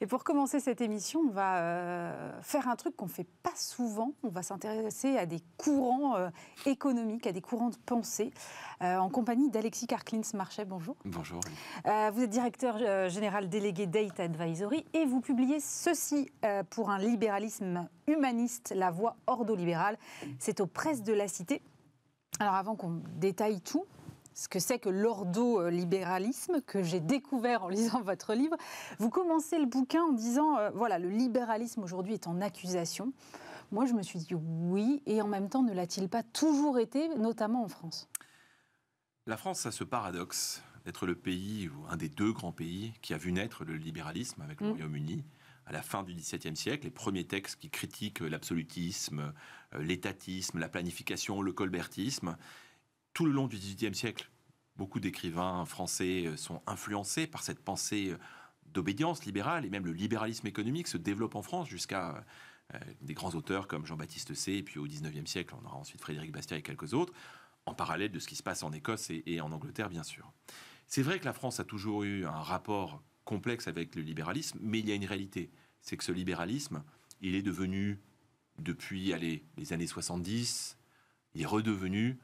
Et pour commencer cette émission, on va euh, faire un truc qu'on ne fait pas souvent. On va s'intéresser à des courants euh, économiques, à des courants de pensée, euh, en compagnie d'Alexis Karklins Marchais. Bonjour. Bonjour. vous êtes directeur général délégué Data Advisory et vous publiez ceci pour un libéralisme humaniste, la voie ordolibérale. C'est aux presses de la cité. Alors avant qu'on détaille tout, ce que c'est que l'ordo-libéralisme que j'ai découvert en lisant votre livre. Vous commencez le bouquin en disant, euh, voilà, le libéralisme aujourd'hui est en accusation. Moi, je me suis dit oui, et en même temps, ne l'a-t-il pas toujours été, notamment en France La France a ce paradoxe d'être le pays, ou un des deux grands pays, qui a vu naître le libéralisme avec le mm. Royaume-Uni à la fin du XVIIe siècle, les premiers textes qui critiquent l'absolutisme, euh, l'étatisme, la planification, le colbertisme. Tout le long du XVIIIe siècle, beaucoup d'écrivains français euh, sont influencés par cette pensée euh, d'obédience libérale et même le libéralisme économique se développe en France jusqu'à euh, des grands auteurs comme Jean-Baptiste C. Et puis au 19e siècle, on aura ensuite Frédéric Bastiat et quelques autres, en parallèle de ce qui se passe en Écosse et, en Angleterre, bien sûr. C'est vrai que la France a toujours eu un rapport complexe avec le libéralisme, mais il y a une réalité. C'est que ce libéralisme, il est devenu, depuis les années 70, il est redevenu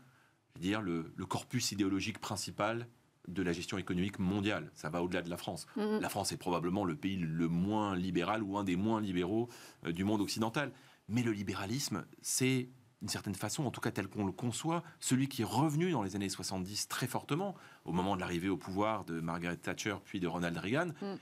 dire, le, corpus idéologique principal de la gestion économique mondiale. Ça va au-delà de la France. Mm-hmm. La France est probablement le pays le moins libéral ou un des moins libéraux euh, du monde occidental. Mais le libéralisme, c'est d'une certaine façon, en tout cas tel qu'on le conçoit, celui qui est revenu dans les années 70 très fortement, au moment de l'arrivée au pouvoir de Margaret Thatcher puis de Ronald Reagan, mm. un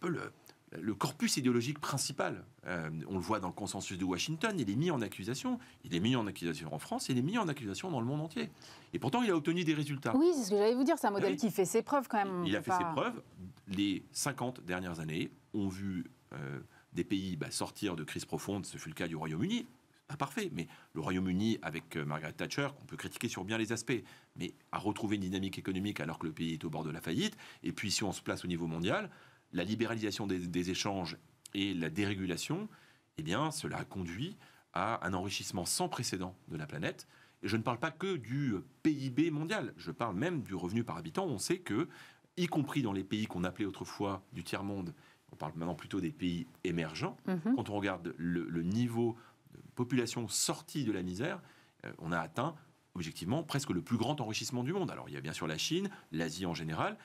peu le, le corpus idéologique principal. Euh, on le voit dans le consensus de Washington, il est mis en accusation, il est mis en accusation en France, il est mis en accusation dans le monde entier. Et pourtant, il a obtenu des résultats. Oui, c'est ce que j'allais vous dire, c'est un modèle euh, qui fait ses preuves quand même. Il a fait ses preuves. Les 50 dernières années ont vu euh, des pays bah, sortir de crise profonde, ce fut le cas du Royaume-Uni, pas parfait, mais le Royaume-Uni, avec Margaret Thatcher, qu'on peut critiquer sur bien les aspects, mais a retrouvé une dynamique économique alors que le pays est au bord de la faillite. Et puis, si on se place au niveau mondial, la libéralisation des, échanges et la dérégulation, eh bien, cela a conduit à un enrichissement sans précédent de la planète. Et je ne parle pas que du PIB mondial, je parle même du revenu par habitant. On sait que, y compris dans les pays qu'on appelait autrefois du tiers-monde, on parle maintenant plutôt des pays émergents, mhm. quand on regarde le, niveau de population sortie de la misère, euh, on a atteint objectivement presque le plus grand enrichissement du monde. Alors il y a bien sûr la Chine, l'Asie en général,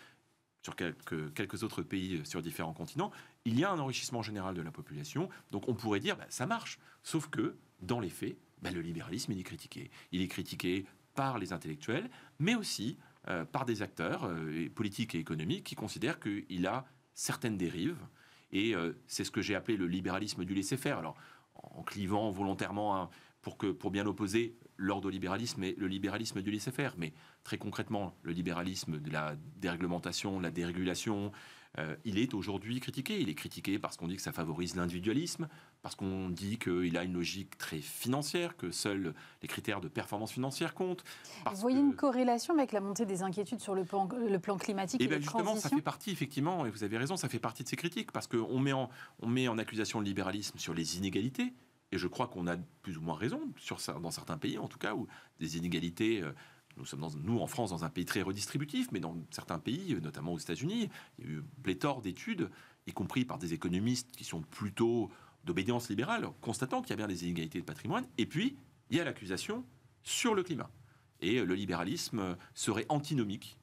sur quelques, quelques, autres pays euh, sur différents continents, il y a un enrichissement général de la population. Donc on pourrait dire, bah, ça marche. Sauf que, dans les faits, bah, le libéralisme, est critiqué. Il est critiqué par les intellectuels, mais aussi euh, par des acteurs euh, politiques et économiques qui considèrent qu'il a certaines dérives. Et c'est ce que j'ai appelé le libéralisme du laisser-faire. Alors, en clivant volontairement pour, que, pour bien opposer l'ordolibéralisme et le libéralisme du laisser-faire. Mais très concrètement, le libéralisme de la déréglementation, la dérégulation, euh, il est aujourd'hui critiqué. Il est critiqué parce qu'on dit que ça favorise l'individualisme, parce qu'on dit qu'il a une logique très financière, que seuls les critères de performance financière comptent. Vous voyez une corrélation avec la montée des inquiétudes sur le plan, climatique eh et, et ben, justement, ça fait partie, effectivement, et vous avez raison, ça fait partie de ces critiques, parce qu'on met, met en accusation le libéralisme sur les inégalités, et je crois qu'on a plus ou moins raison sur ça, dans certains pays, en tout cas, où des inégalités. Euh, nous sommes dans, nous en France dans un pays très redistributif, mais dans certains pays, euh, notamment aux États-Unis, il y a eu pléthore d'études, y compris par des économistes qui sont plutôt d'obédience libérale, constatant qu'il y a bien des inégalités de patrimoine. Et puis, il y a l'accusation sur le climat. Et euh, le libéralisme serait antinomique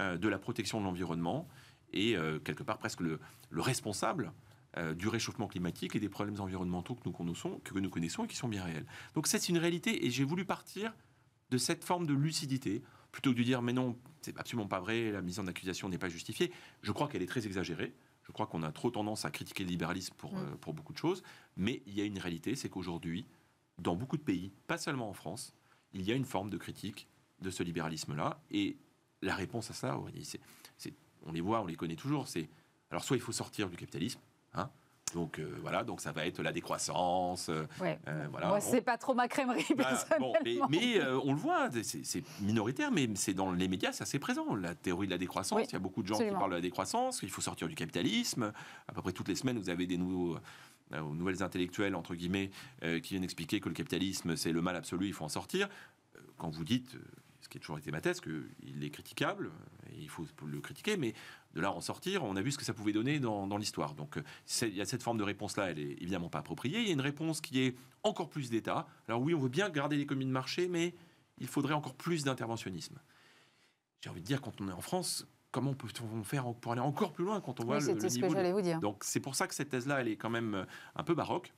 de la protection de l'environnement et quelque part presque le responsable euh, du réchauffement climatique et des problèmes environnementaux que nous, connaissons, que nous connaissons et qui sont bien réels. Donc c'est une réalité et j'ai voulu partir de cette forme de lucidité, plutôt que de dire mais non, c'est absolument pas vrai, la mise en accusation n'est pas justifiée. Je crois qu'elle est très exagérée. Je crois qu'on a trop tendance à critiquer le libéralisme pour, mm. euh, pour beaucoup de choses. Mais il y a une réalité, c'est qu'aujourd'hui, dans beaucoup de pays, pas seulement en France, il y a une forme de critique de ce libéralisme-là. Et la réponse à ça, on les voit, on les connaît toujours, c'est alors soit il faut sortir du capitalisme, Hein. donc euh, voilà, donc ça va être la décroissance. Euh, ouais. Euh, c'est pas trop ma crèmerie bah, personnellement. mais, on le voit, c'est minoritaire, mais c'est dans les médias, c'est assez présent. La théorie de la décroissance, il y a beaucoup de gens qui parlent de la décroissance, qu'il faut sortir du capitalisme. À peu près toutes les semaines, vous avez des nouveaux nouvelles intellectuelles entre guillemets qui viennent expliquer que le capitalisme c'est le mal absolu, il faut en sortir. Quand vous dites ce qui a toujours été ma thèse, qu'il est critiquable, il faut le critiquer, mais de là en sortir, on a vu ce que ça pouvait donner dans, l'histoire. Donc euh, il y a cette forme de réponse-là, elle est évidemment pas appropriée. Il y a une réponse qui est encore plus d'État. Alors oui, on veut bien garder l'économie de marché, mais il faudrait encore plus d'interventionnisme. J'ai envie de dire, quand on est en France, comment peut-on faire pour aller encore plus loin quand on voit le, niveau Donc c'est pour ça que cette thèse-là, elle est quand même euh, un peu baroque.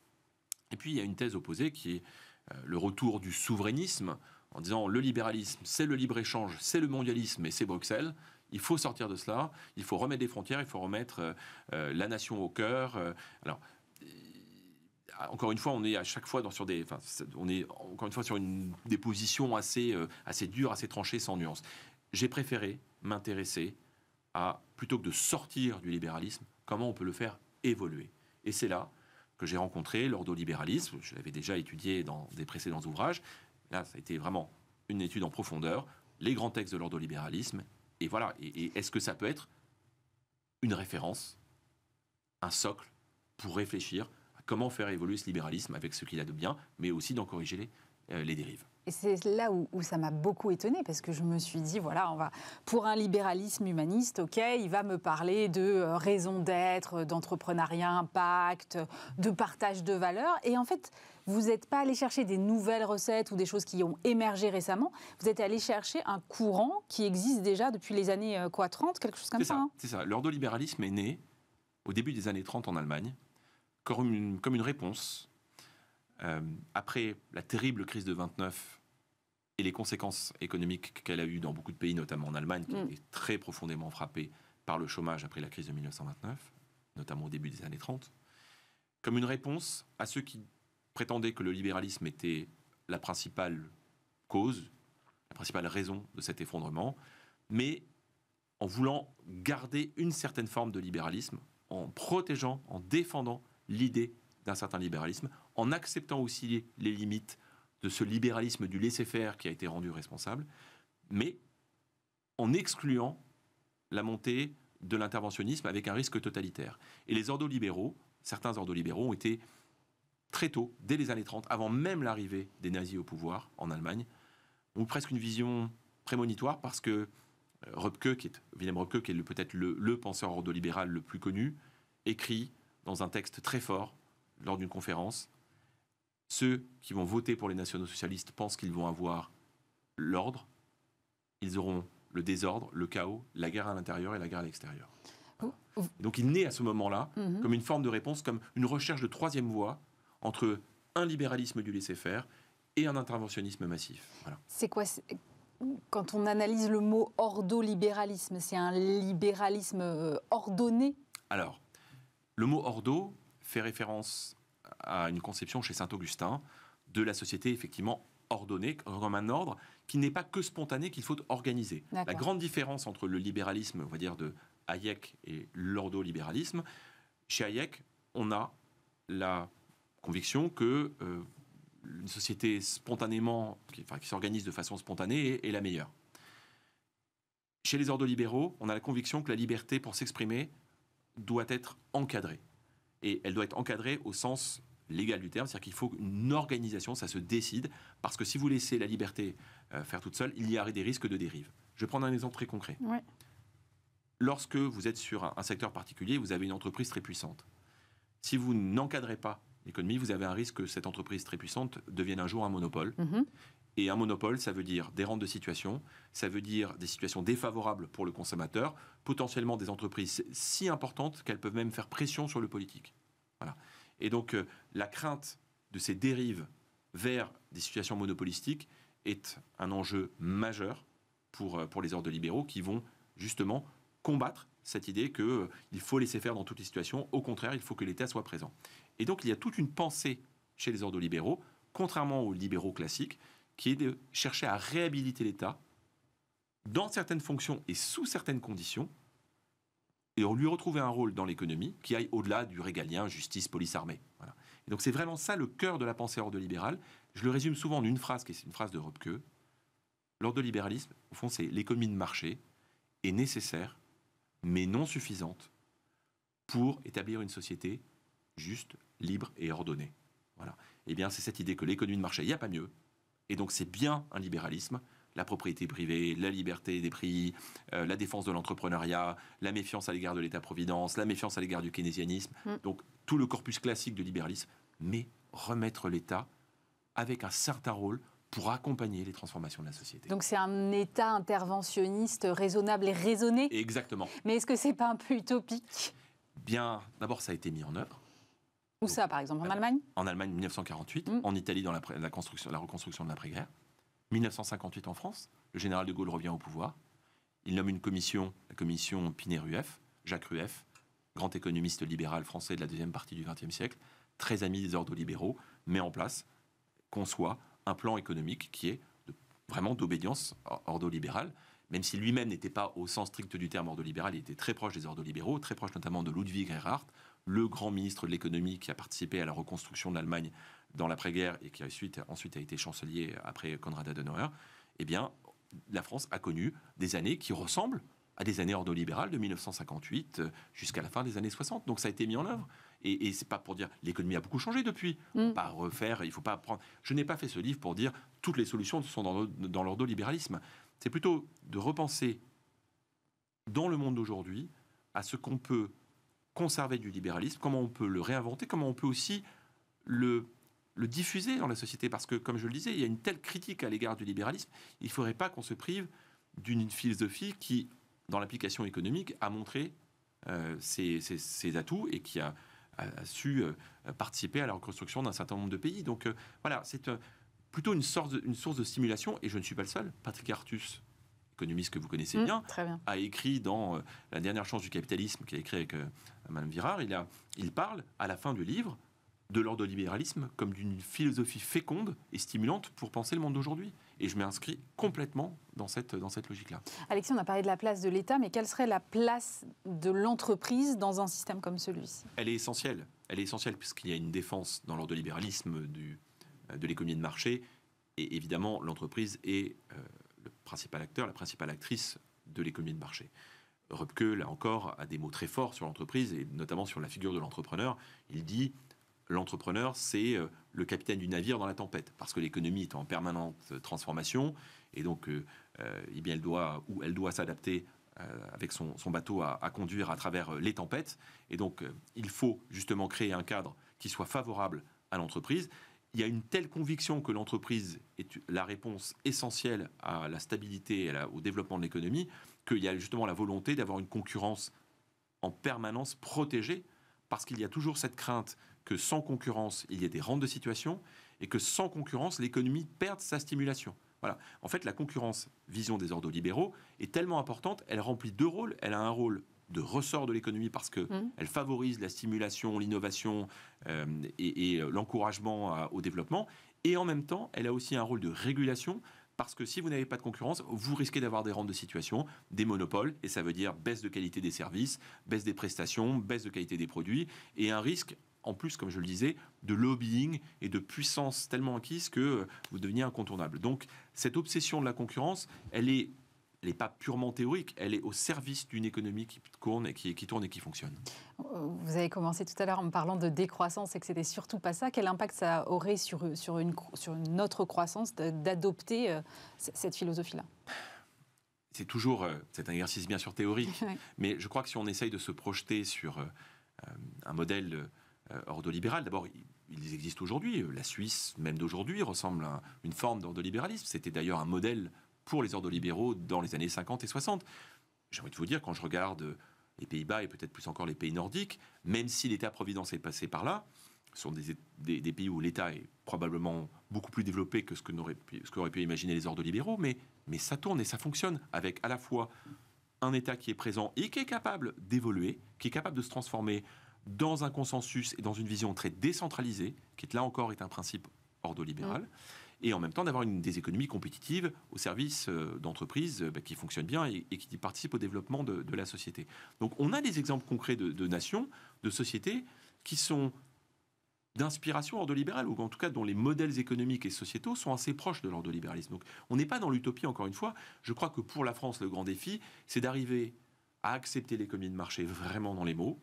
Et puis il y a une thèse opposée qui est euh, le retour du souverainisme en disant le libéralisme, c'est le libre-échange, c'est le mondialisme et c'est Bruxelles. Il faut sortir de cela, il faut remettre des frontières, il faut remettre euh, euh, la nation au cœur. Euh. alors, encore une fois, on est à chaque fois dans, sur des, enfin, on est encore une fois sur une, des positions assez, assez dures, assez tranchées, sans nuance. J'ai préféré m'intéresser à, plutôt que de sortir du libéralisme, comment on peut le faire évoluer. Et c'est là que j'ai rencontré l'ordo-libéralisme. je l'avais déjà étudié dans des précédents ouvrages, Là, ça a été vraiment une étude en profondeur, les grands textes de l'ordo-libéralisme et voilà. Et, est-ce que ça peut être une référence, un socle pour réfléchir à comment faire évoluer ce libéralisme avec ce qu'il a de bien, mais aussi d'en corriger les, euh, dérives et c'est là où, ça m'a beaucoup étonné parce que je me suis dit, voilà, on va, pour un libéralisme humaniste, ok, il va me parler de euh, raison d'être, d'entrepreneuriat, impact, de partage de valeurs. Et en fait, vous n'êtes pas allé chercher des nouvelles recettes ou des choses qui ont émergé récemment. Vous êtes allé chercher un courant qui existe déjà depuis les années euh, quoi, 30, quelque chose comme ça. Hein c'est ça. L'ordolibéralisme est né au début des années 30 en Allemagne comme une, comme une réponse euh, après la terrible crise de 29 et les conséquences économiques qu'elle a eues dans beaucoup de pays, notamment en Allemagne, qui mm. a est très profondément frappée par le chômage après la crise de 1929, notamment au début des années 30, comme une réponse à ceux qui prétendait que le libéralisme était la principale cause, la principale raison de cet effondrement, mais en voulant garder une certaine forme de libéralisme, en protégeant, en défendant l'idée d'un certain libéralisme, en acceptant aussi les limites de ce libéralisme du laisser-faire qui a été rendu responsable, mais en excluant la montée de l'interventionnisme avec un risque totalitaire. Et les ordolibéraux, certains ordolibéraux ont été très tôt, dès les années 30, avant même l'arrivée des nazis au pouvoir en Allemagne, ont presque une vision prémonitoire parce que euh, Röpke, qui est, Wilhelm Röpke, qui est peut-être le, penseur ordolibéral le plus connu, écrit dans un texte très fort lors d'une conférence Ceux qui vont voter pour les nationaux socialistes pensent qu'ils vont avoir l'ordre, ils auront le désordre, le chaos, la guerre à l'intérieur et la guerre à l'extérieur. Donc il naît à ce moment-là mmh comme une forme de réponse, comme une recherche de troisième voie entre un libéralisme du laisser-faire et un interventionnisme massif. C'est quoi quand on analyse le mot ordo-libéralisme, c'est un libéralisme euh, ordonné Alors, le mot ordo fait référence à une conception chez Saint-Augustin de la société effectivement ordonnée, comme un ordre qui n'est pas que spontané, qu'il faut organiser. La grande différence entre le libéralisme, on va dire, de Hayek et l'ordo-libéralisme, chez Hayek, on a la conviction que euh, une société spontanément, qui, enfin, qui s'organise de façon spontanée, est, la meilleure. Chez les ordolibéraux, on a la conviction que la liberté pour s'exprimer doit être encadrée. Et elle doit être encadrée au sens légal du terme, c'est-à-dire qu'il faut une organisation, ça se décide, parce que si vous laissez la liberté euh, faire toute seule, il y a des risques de dérive. Je vais prendre un exemple très concret. Lorsque vous êtes sur un secteur particulier, vous avez une entreprise très puissante. Si vous n'encadrez pas économie, vous avez un risque que cette entreprise très puissante devienne un jour un monopole. Mhm. Et un monopole, ça veut dire des rentes de situation, ça veut dire des situations défavorables pour le consommateur, potentiellement des entreprises si importantes qu'elles peuvent même faire pression sur le politique. Voilà. Et donc euh, la crainte de ces dérives vers des situations monopolistiques est un enjeu majeur pour, euh, pour les ordres libéraux qui vont justement combattre cette idée qu'il euh, faut laisser faire dans toutes les situations, au contraire, il faut que l'État soit présent. Et donc il y a toute une pensée chez les ordolibéraux, contrairement aux libéraux classiques, qui est de chercher à réhabiliter l'État dans certaines fonctions et sous certaines conditions, et on lui retrouver un rôle dans l'économie qui aille au-delà du régalien, justice, police, armée. Et donc c'est vraiment ça le cœur de la pensée ordolibérale. Je le résume souvent en une phrase, qui est une phrase de Robke. L'ordolibéralisme, au fond, c'est l'économie de marché est nécessaire mais non suffisante pour établir une société juste, libre et ordonnée. Voilà. Eh bien, c'est cette idée que l'économie de marché, il n'y a pas mieux. Et donc, c'est bien un libéralisme. La propriété privée, la liberté des prix, euh, la défense de l'entrepreneuriat, la méfiance à l'égard de l'État-providence, la méfiance à l'égard du keynésianisme. Mm. Donc, tout le corpus classique du libéralisme, mais remettre l'État avec un certain rôle pour accompagner les transformations de la société. Donc c'est un État interventionniste raisonnable et raisonné Exactement. Mais est-ce que c'est pas un peu utopique Bien, d'abord ça a été mis en œuvre. Où ça, par exemple euh, En Allemagne En Allemagne, 1948, en Italie, dans la, la, construction, la reconstruction de l'après-guerre, 1958 en France, le général de Gaulle revient au pouvoir, il nomme une commission, la commission Pinet-Rueff, Jacques Rueff, grand économiste libéral français de la deuxième partie du XXe siècle, très ami des ordres libéraux, met en place, conçoit un plan économique qui est vraiment d'obédience ordolibérale, même si lui-même n'était pas au sens strict du terme ordolibéral, il était très proche des ordo-libéraux, très proche notamment de Ludwig Erhard, le grand ministre de l'économie qui a participé à la reconstruction de l'Allemagne dans l'après-guerre et qui ensuite, ensuite a été chancelier après Konrad Adenauer, eh bien, la France a connu des années qui ressemblent à des années ordolibérales de 1958 euh, jusqu'à la fin des années 60. Donc ça a été mis en œuvre. Et, et c'est pas pour dire l'économie a beaucoup changé depuis. On mm. pas refaire, il faut pas apprendre. Je n'ai pas fait ce livre pour dire toutes les solutions sont dans, lordo dans l'ordolibéralisme. C'est plutôt de repenser dans le monde d'aujourd'hui à ce qu'on peut conserver du libéralisme, comment on peut le réinventer, comment on peut aussi le, le diffuser dans la société. Parce que, comme je le disais, il y a une telle critique à l'égard du libéralisme, il ne faudrait pas qu'on se prive d'une philosophie qui, dans l'application économique, a montré euh, ses, ses, atouts et qui a a, su euh, participer à la reconstruction d'un certain nombre de pays. Donc euh, voilà, c'est euh, plutôt une source, de, une source de stimulation, et je ne suis pas le seul. Patrick Artus, économiste que vous connaissez mmh, bien, a écrit dans La dernière chance du capitalisme, qui a écrit avec Mme Virard, il, il parle à la fin du livre de l'ordre libéralisme comme d'une philosophie féconde et stimulante pour penser le monde d'aujourd'hui. Et je m'inscris complètement dans cette, dans cette logique-là. Alexis, on a parlé de la place de l'État, mais quelle serait la place de l'entreprise dans un système comme celui-ci Elle est essentielle. Elle est essentielle puisqu'il y a une défense dans l'ordre de libéralisme du, euh, de l'économie de marché. Et évidemment, l'entreprise est euh, le principal acteur, la principale actrice de l'économie de marché. Rupke, là encore, a des mots très forts sur l'entreprise et notamment sur la figure de l'entrepreneur. Il dit l'entrepreneur, c'est euh, le capitaine du navire dans la tempête, parce que l'économie est en permanente euh, transformation, et donc euh, eh bien, elle doit ou elle doit s'adapter avec son, bateau à, conduire à travers les tempêtes. Et donc, il faut justement créer un cadre qui soit favorable à l'entreprise. Il y a une telle conviction que l'entreprise est la réponse essentielle à la stabilité et au développement de l'économie, qu'il y a justement la volonté d'avoir une concurrence en permanence protégée, parce qu'il y a toujours cette crainte que sans concurrence, il y ait des rentes de situation et que sans concurrence, l'économie perde sa stimulation. Voilà. En fait, la concurrence, vision des ordres libéraux, est tellement importante, elle remplit deux rôles. Elle a un rôle de ressort de l'économie parce qu'elle mmh. elle favorise la stimulation, l'innovation euh, et, et euh, l'encouragement au développement. Et en même temps, elle a aussi un rôle de régulation parce que si vous n'avez pas de concurrence, vous risquez d'avoir des rentes de situation, des monopoles, et ça veut dire baisse de qualité des services, baisse des prestations, baisse de qualité des produits, et un risque en plus, comme je le disais, de lobbying et de puissance tellement acquise que vous deveniez incontournable. Donc, cette obsession de la concurrence, elle est n'est pas purement théorique, elle est au service d'une économie qui tourne, et qui, qui tourne et qui fonctionne. Vous avez commencé tout à l'heure en me parlant de décroissance et que c'était surtout pas ça. Quel impact ça aurait sur, sur, une, sur une autre croissance d'adopter euh, cette philosophie-là C'est toujours, euh, un exercice bien sûr théorique, mais je crois que si on essaye de se projeter sur euh, un modèle euh, ordolibéral. D'abord, ils existent aujourd'hui. La Suisse, même d'aujourd'hui, ressemble à une forme d'ordolibéralisme. C'était d'ailleurs un modèle pour les ordolibéraux dans les années 50 et 60. J'ai envie de vous dire, quand je regarde les Pays-Bas et peut-être plus encore les pays nordiques, même si l'État-providence est passé par là, ce sont des, pays où l'État est probablement beaucoup plus développé que ce que n'aurait pu imaginer les ordolibéraux, mais, mais ça tourne et ça fonctionne avec à la fois un État qui est présent et qui est capable d'évoluer, qui est capable de se transformer dans un consensus et dans une vision très décentralisée, qui est là encore est un principe ordolibéral, libéral mm. et en même temps d'avoir des économies compétitives au service euh, d'entreprises euh, bah, qui fonctionnent bien et, qui participent au développement de, la société. Donc on a des exemples concrets de, de nations, de sociétés qui sont d'inspiration ordolibérale, ou en tout cas dont les modèles économiques et sociétaux sont assez proches de l'ordolibéralisme. Donc on n'est pas dans l'utopie, encore une fois. Je crois que pour la France, le grand défi, c'est d'arriver à accepter l'économie de marché vraiment dans les mots,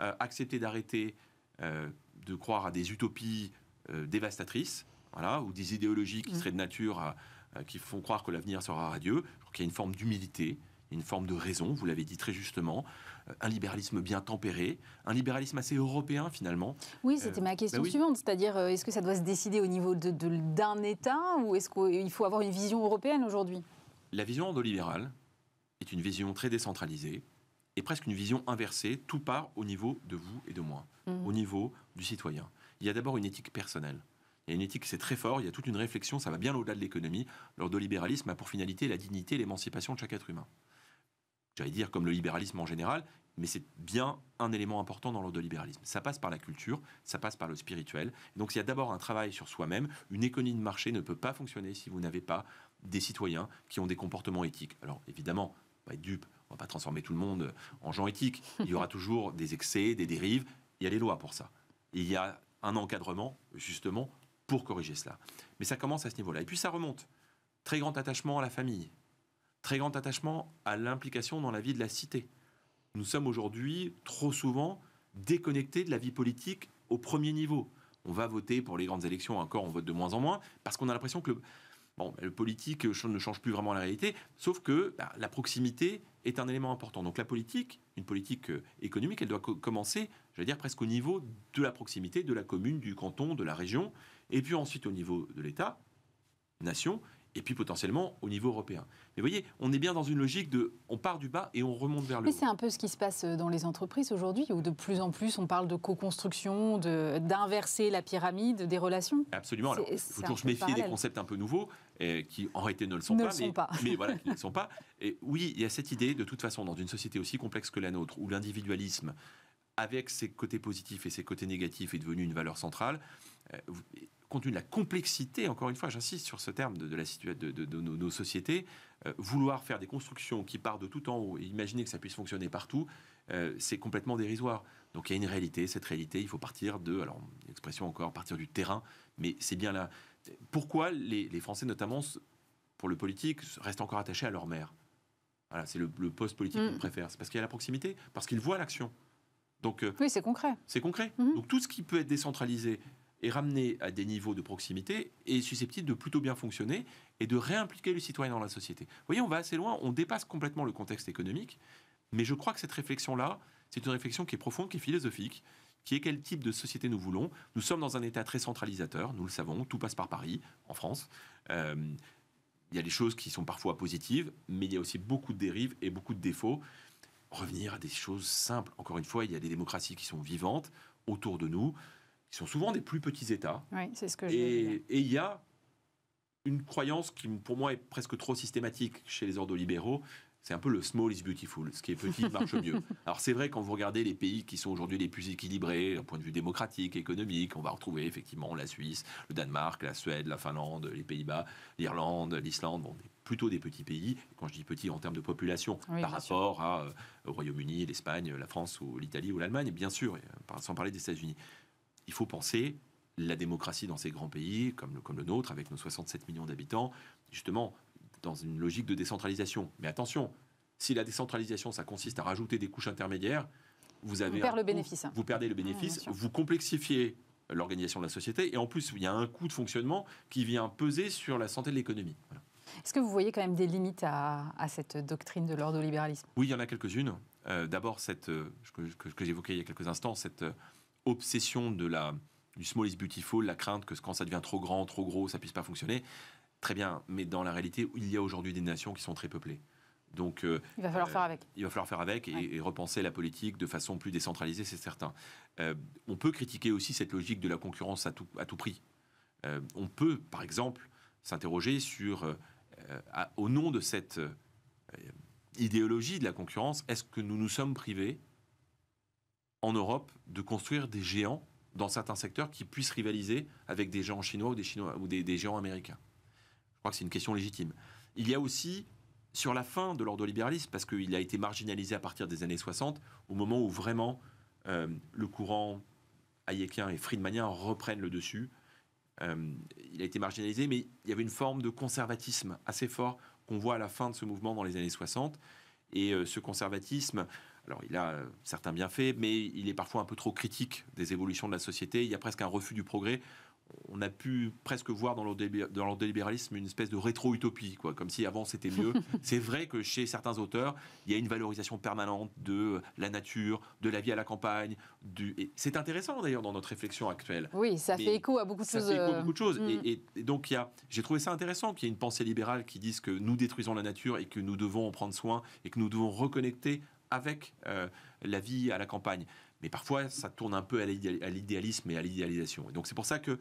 euh, accepter d'arrêter euh, de croire à des utopies euh, dévastatrices, voilà, ou des idéologies qui mm. seraient de nature à, qui font croire que l'avenir sera radieux. il y a une forme d'humilité, une forme de raison, vous l'avez dit très justement, un libéralisme bien tempéré, un libéralisme assez européen finalement. Oui, c'était ma bah question suivante, c'est-à-dire est-ce que ça doit se décider au niveau d'un État ou est-ce qu'il faut avoir une vision européenne aujourd'hui La vision endolibérale est une vision très décentralisée, et presque une vision inversée. Tout part au niveau de vous et de moi, mhm. au niveau du citoyen. Il y a d'abord une éthique personnelle. Il y a une éthique, c'est très fort, il y a toute une réflexion, ça va bien au-delà de l'économie. L'ordolibéralisme a pour finalité la dignité l'émancipation de chaque être humain. J'allais dire comme le libéralisme en général, mais c'est bien un élément important dans l'ordolibéralisme. Ça passe par la culture, ça passe par le spirituel. donc il y a d'abord un travail sur soi-même. Une économie de marché ne peut pas fonctionner si vous n'avez pas des citoyens qui ont des comportements éthiques. Alors évidemment, pas être dupe, va pas transformer tout le monde en gens éthiques. Il y aura toujours des excès, des dérives. Il y a les lois pour ça. il y a un encadrement, justement, pour corriger cela. Mais ça commence à ce niveau-là. Et puis ça remonte. Très grand attachement à la famille. Très grand attachement à l'implication dans la vie de la cité. Nous sommes aujourd'hui trop souvent déconnectés de la vie politique au premier niveau. On va voter pour les grandes élections, encore on vote de moins en moins, parce qu'on a l'impression que Bon, le politique euh, ne change plus vraiment la réalité, sauf que bah, la proximité est un élément important. Donc la politique, une politique euh, économique, elle doit commencer, je dire, presque au niveau de la proximité, de la commune, du canton, de la région, et puis ensuite au niveau de l'État, nation, et puis potentiellement au niveau européen. Mais vous voyez, on est bien dans une logique de on part du bas et on remonte vers le haut. c'est un peu ce qui se passe euh, dans les entreprises aujourd'hui, où de plus en plus on parle de co-construction, d'inverser la pyramide des relations. Absolument. Il faut toujours se méfier des concepts un peu nouveaux, qui en réalité ne le sont pas. mais, voilà, qui ne le sont pas. Et oui, il y a cette idée, de toute façon, dans une société aussi complexe que la nôtre, où l'individualisme, avec ses côtés positifs et ses côtés négatifs, est devenu une valeur centrale. Euh, compte tenu de la complexité, encore une fois, j'insiste sur ce terme de, la situation de, nos, sociétés, euh, vouloir faire des constructions qui partent de tout en haut et imaginer que ça puisse fonctionner partout, euh, c'est complètement dérisoire. Donc il y a une réalité, cette réalité, il faut partir de, alors l'expression encore, partir du terrain, mais c'est bien là. Pourquoi les, Français, notamment pour le politique, restent encore attachés à leur mère Voilà, c'est le, poste politique mm. qu'on préfère. C'est parce qu'il y a la proximité, parce qu'ils voient l'action. Donc, euh, oui, c'est concret. C'est concret. Mm-hmm. Donc tout ce qui peut être décentralisé, est ramené à des niveaux de proximité et est susceptible de plutôt bien fonctionner et de réimpliquer le citoyen dans la société. Vous voyez, on va assez loin, on dépasse complètement le contexte économique, mais je crois que cette réflexion-là, c'est une réflexion qui est profonde, qui est philosophique, qui est quel type de société nous voulons. Nous sommes dans un État très centralisateur, nous le savons, tout passe par Paris, en France. Euh, il y a des choses qui sont parfois positives, mais il y a aussi beaucoup de dérives et beaucoup de défauts. Revenir à des choses simples. Encore une fois, il y a des démocraties qui sont vivantes autour de nous sont souvent des plus petits États. c'est ce que Et il y a une croyance qui, pour moi, est presque trop systématique chez les ordolibéraux, libéraux. C'est un peu le small is beautiful. Ce qui est petit marche mieux. Alors, c'est vrai, quand vous regardez les pays qui sont aujourd'hui les plus équilibrés, d'un point de vue démocratique, économique, on va retrouver effectivement la Suisse, le Danemark, la Suède, la Finlande, les Pays-Bas, l'Irlande, l'Islande, bon, plutôt des petits pays, quand je dis petits en termes de population, par rapport euh, au Royaume-Uni, l'Espagne, la France ou l'Italie ou l'Allemagne, bien sûr, sans parler des États-Unis il faut penser la démocratie dans ces grands pays, comme le, nôtre, avec nos 67 millions d'habitants, justement dans une logique de décentralisation. Mais attention, si la décentralisation, ça consiste à rajouter des couches intermédiaires, vous, avez vous, perdez, le bénéfice. Hein. vous perdez le ah, bénéfice, vous complexifiez l'organisation de la société, et en plus, il y a un coût de fonctionnement qui vient peser sur la santé de l'économie. Est-ce que vous voyez quand même des limites à, cette doctrine de l'ordolibéralisme Oui, il y en a quelques-unes. Euh, d'abord, cette euh, que, que j'évoquais il y a quelques instants, cette, euh, obsession de la, du small is beautiful, la crainte que quand ça devient trop grand, trop gros, ça puisse pas fonctionner. Très bien, mais dans la réalité, il y a aujourd'hui des nations qui sont très peuplées. Donc, euh, il va falloir euh, faire avec. Il va falloir faire avec et, repenser la politique de façon plus décentralisée, c'est certain. Euh, on peut critiquer aussi cette logique de la concurrence à tout, prix. on peut, par exemple, s'interroger sur, au nom de cette idéologie de la concurrence, est-ce que nous nous sommes privés en Europe de construire des géants dans certains secteurs qui puissent rivaliser avec des géants chinois ou des, chinois, ou des, géants américains. Je crois que c'est une question légitime. Il y a aussi, sur la fin de l'ordolibéralisme, parce qu'il a été marginalisé à partir des années 60, au moment où vraiment euh, le courant hayekien et friedmanien reprennent le dessus, euh, il a été marginalisé, mais il y avait une forme de conservatisme assez fort qu'on voit à la fin de ce mouvement dans les années 60. Et euh, ce conservatisme, alors, il a euh, certains bienfaits, mais il est parfois un peu trop critique des évolutions de la société. Il y a presque un refus du progrès. On a pu presque voir dans délibéralisme une espèce de rétro-utopie, quoi, comme si avant c'était mieux. C'est vrai que chez certains auteurs, il y a une valorisation permanente de euh, la nature, de la vie à la campagne. C'est intéressant d'ailleurs dans notre réflexion actuelle. Oui, ça fait écho à beaucoup de choses. Euh, beaucoup de choses. Mm. Et, donc, j'ai trouvé ça intéressant qu'il y ait une pensée libérale qui dise que nous détruisons la nature et que nous devons en prendre soin et que nous devons reconnecter avec euh, la vie à la campagne. Mais parfois, ça tourne un peu à l'idéalisme et à l'idéalisation. Donc c'est pour ça qu'il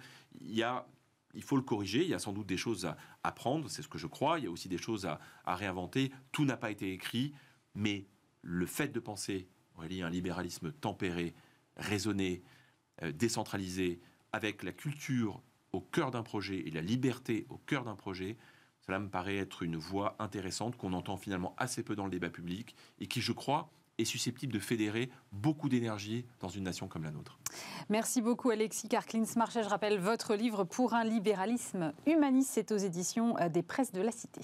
il faut le corriger. Il y a sans doute des choses à apprendre, c'est ce que je crois. Il y a aussi des choses à, réinventer. Tout n'a pas été écrit, mais le fait de penser, Aurélie, un libéralisme tempéré, raisonné, euh, décentralisé, avec la culture au cœur d'un projet et la liberté au cœur d'un projet, cela me paraît être une voix intéressante qu'on entend finalement assez peu dans le débat public et qui, je crois, est susceptible de fédérer beaucoup d'énergie dans une nation comme la nôtre. Merci beaucoup Alexis Karklins-Marchais. Je rappelle votre livre Pour un libéralisme humaniste, c'est aux éditions euh, des presses de la Cité.